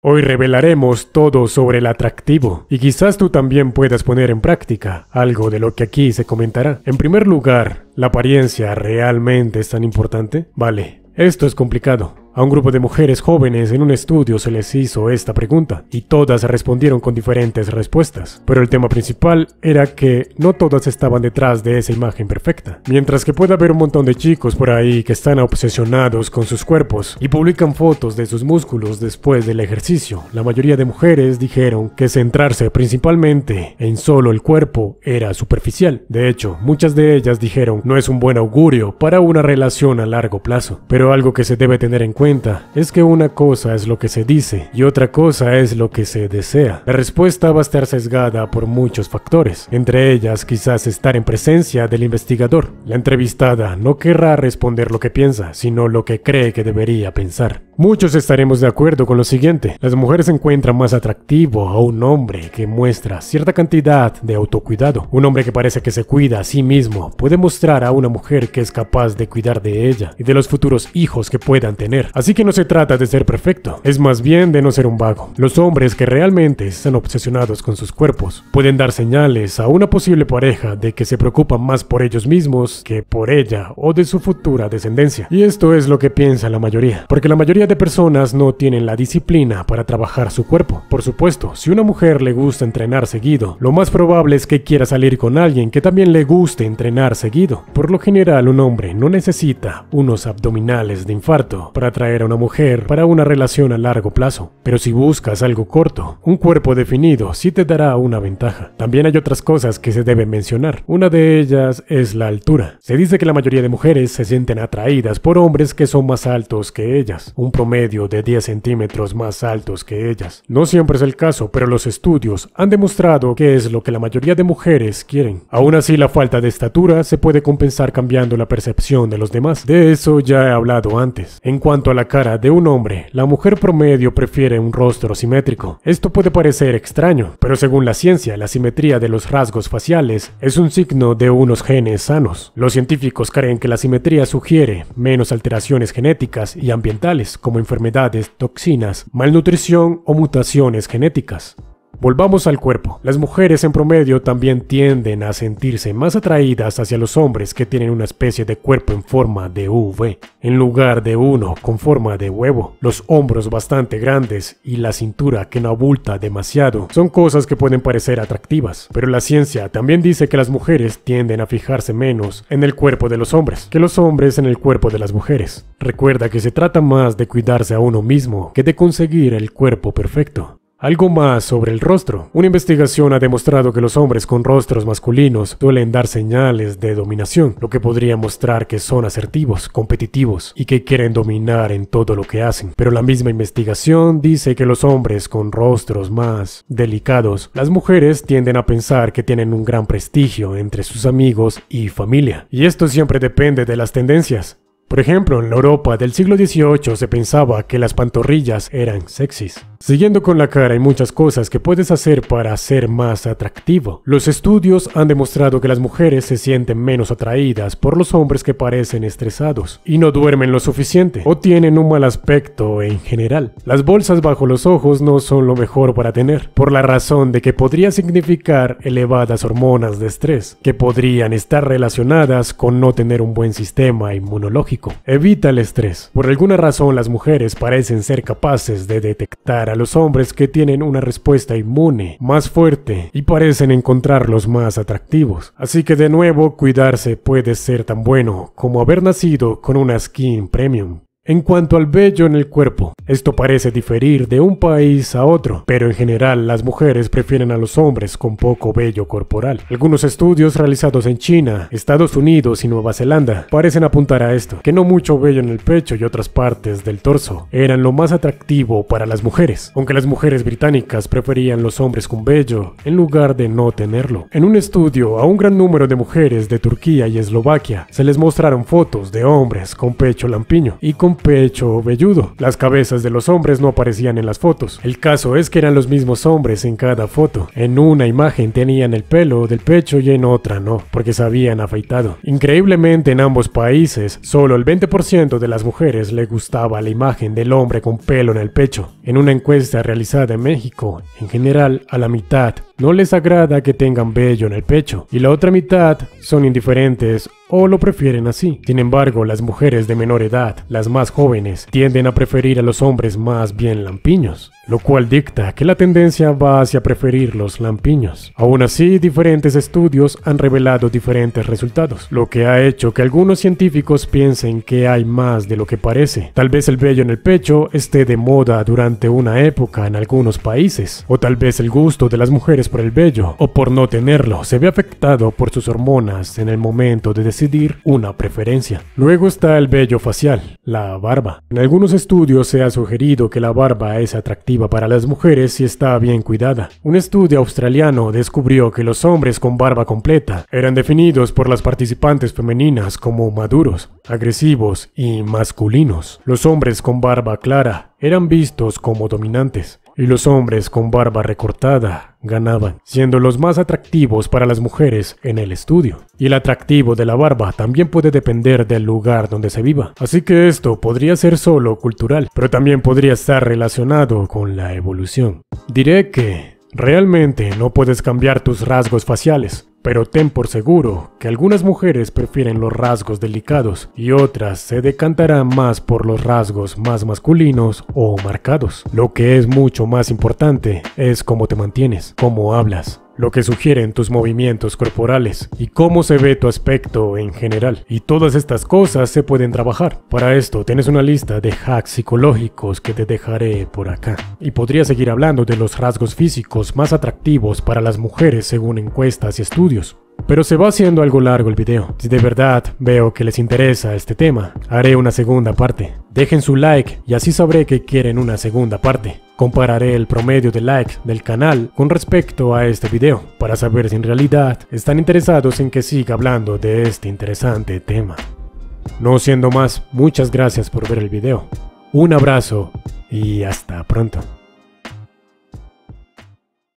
Hoy revelaremos todo sobre el atractivo y quizás tú también puedas poner en práctica algo de lo que aquí se comentará. En primer lugar, ¿la apariencia realmente es tan importante? Vale, esto es complicado. A un grupo de mujeres jóvenes en un estudio se les hizo esta pregunta y todas respondieron con diferentes respuestas, pero el tema principal era que no todas estaban detrás de esa imagen perfecta. Mientras que puede haber un montón de chicos por ahí que están obsesionados con sus cuerpos y publican fotos de sus músculos después del ejercicio, la mayoría de mujeres dijeron que centrarse principalmente en solo el cuerpo era superficial. De hecho, muchas de ellas dijeron no es un buen augurio para una relación a largo plazo, pero algo que se debe tener en cuenta es que una cosa es lo que se dice y otra cosa es lo que se desea. La respuesta va a estar sesgada por muchos factores, entre ellas quizás estar en presencia del investigador. La entrevistada no querrá responder lo que piensa, sino lo que cree que debería pensar. Muchos estaremos de acuerdo con lo siguiente. Las mujeres encuentran más atractivo a un hombre que muestra cierta cantidad de autocuidado. Un hombre que parece que se cuida a sí mismo puede mostrar a una mujer que es capaz de cuidar de ella y de los futuros hijos que puedan tener. Así que no se trata de ser perfecto, es más bien de no ser un vago. Los hombres que realmente están obsesionados con sus cuerpos pueden dar señales a una posible pareja de que se preocupan más por ellos mismos que por ella o de su futura descendencia. Y esto es lo que piensa la mayoría, porque la mayoría de personas no tienen la disciplina para trabajar su cuerpo. Por supuesto, si una mujer le gusta entrenar seguido, lo más probable es que quiera salir con alguien que también le guste entrenar seguido. Por lo general, un hombre no necesita unos abdominales de infarto para atraer a una mujer para una relación a largo plazo. Pero si buscas algo corto, un cuerpo definido sí te dará una ventaja. También hay otras cosas que se deben mencionar. Una de ellas es la altura. Se dice que la mayoría de mujeres se sienten atraídas por hombres que son más altos que ellas. Un promedio de 10 centímetros más altos que ellas. No siempre es el caso, pero los estudios han demostrado que es lo que la mayoría de mujeres quieren. Aún así, la falta de estatura se puede compensar cambiando la percepción de los demás. De eso ya he hablado antes. En cuanto a la cara de un hombre, la mujer promedio prefiere un rostro simétrico. Esto puede parecer extraño, pero según la ciencia, la simetría de los rasgos faciales es un signo de unos genes sanos. Los científicos creen que la simetría sugiere menos alteraciones genéticas y ambientales, como enfermedades, toxinas, malnutrición o mutaciones genéticas. Volvamos al cuerpo. Las mujeres en promedio también tienden a sentirse más atraídas hacia los hombres que tienen una especie de cuerpo en forma de V, en lugar de uno con forma de huevo. Los hombros bastante grandes y la cintura que no abulta demasiado son cosas que pueden parecer atractivas, pero la ciencia también dice que las mujeres tienden a fijarse menos en el cuerpo de los hombres que los hombres en el cuerpo de las mujeres. Recuerda que se trata más de cuidarse a uno mismo que de conseguir el cuerpo perfecto. Algo más sobre el rostro. Una investigación ha demostrado que los hombres con rostros masculinos suelen dar señales de dominación, lo que podría mostrar que son asertivos, competitivos y que quieren dominar en todo lo que hacen. Pero la misma investigación dice que los hombres con rostros más delicados, las mujeres tienden a pensar que tienen un gran prestigio entre sus amigos y familia. Y esto siempre depende de las tendencias. Por ejemplo, en la Europa del siglo XVIII se pensaba que las pantorrillas eran sexys. Siguiendo con la cara hay muchas cosas que puedes hacer para ser más atractivo. Los estudios han demostrado que las mujeres se sienten menos atraídas por los hombres que parecen estresados y no duermen lo suficiente o tienen un mal aspecto en general. Las bolsas bajo los ojos no son lo mejor para tener, por la razón de que podría significar elevadas hormonas de estrés, que podrían estar relacionadas con no tener un buen sistema inmunológico. Evita el estrés. Por alguna razón las mujeres parecen ser capaces de detectar a los hombres que tienen una respuesta inmune, más fuerte y parecen encontrarlos más atractivos. Así que de nuevo, cuidarse puede ser tan bueno como haber nacido con una skin premium. En cuanto al vello en el cuerpo, esto parece diferir de un país a otro, pero en general las mujeres prefieren a los hombres con poco vello corporal. Algunos estudios realizados en China, Estados Unidos y Nueva Zelanda parecen apuntar a esto, que no mucho vello en el pecho y otras partes del torso eran lo más atractivo para las mujeres, aunque las mujeres británicas preferían los hombres con vello en lugar de no tenerlo. En un estudio a un gran número de mujeres de Turquía y Eslovaquia se les mostraron fotos de hombres con pecho lampiño y con pecho velludo. Las cabezas de los hombres no aparecían en las fotos. El caso es que eran los mismos hombres en cada foto. En una imagen tenían el pelo del pecho y en otra no, porque se habían afeitado. Increíblemente en ambos países, solo el 20% de las mujeres le gustaba la imagen del hombre con pelo en el pecho. En una encuesta realizada en México, en general a la mitad no les agrada que tengan vello en el pecho y la otra mitad son indiferentes o lo prefieren así. Sin embargo, las mujeres de menor edad, las más jóvenes, tienden a preferir a los hombres más bien lampiños lo cual dicta que la tendencia va hacia preferir los lampiños. Aún así, diferentes estudios han revelado diferentes resultados, lo que ha hecho que algunos científicos piensen que hay más de lo que parece. Tal vez el vello en el pecho esté de moda durante una época en algunos países, o tal vez el gusto de las mujeres por el vello, o por no tenerlo, se ve afectado por sus hormonas en el momento de decidir una preferencia. Luego está el vello facial, la barba. En algunos estudios se ha sugerido que la barba es atractiva para las mujeres si está bien cuidada. Un estudio australiano descubrió que los hombres con barba completa eran definidos por las participantes femeninas como maduros, agresivos y masculinos. Los hombres con barba clara eran vistos como dominantes y los hombres con barba recortada ganaban, siendo los más atractivos para las mujeres en el estudio. Y el atractivo de la barba también puede depender del lugar donde se viva. Así que esto podría ser solo cultural, pero también podría estar relacionado con la evolución. Diré que Realmente no puedes cambiar tus rasgos faciales, pero ten por seguro que algunas mujeres prefieren los rasgos delicados y otras se decantarán más por los rasgos más masculinos o marcados. Lo que es mucho más importante es cómo te mantienes, cómo hablas, lo que sugieren tus movimientos corporales y cómo se ve tu aspecto en general. Y todas estas cosas se pueden trabajar. Para esto tienes una lista de hacks psicológicos que te dejaré por acá. Y podría seguir hablando de los rasgos físicos más atractivos para las mujeres según encuestas y estudios. Pero se va haciendo algo largo el video. Si de verdad veo que les interesa este tema, haré una segunda parte. Dejen su like y así sabré que quieren una segunda parte. Compararé el promedio de likes del canal con respecto a este video para saber si en realidad están interesados en que siga hablando de este interesante tema. No siendo más, muchas gracias por ver el video. Un abrazo y hasta pronto.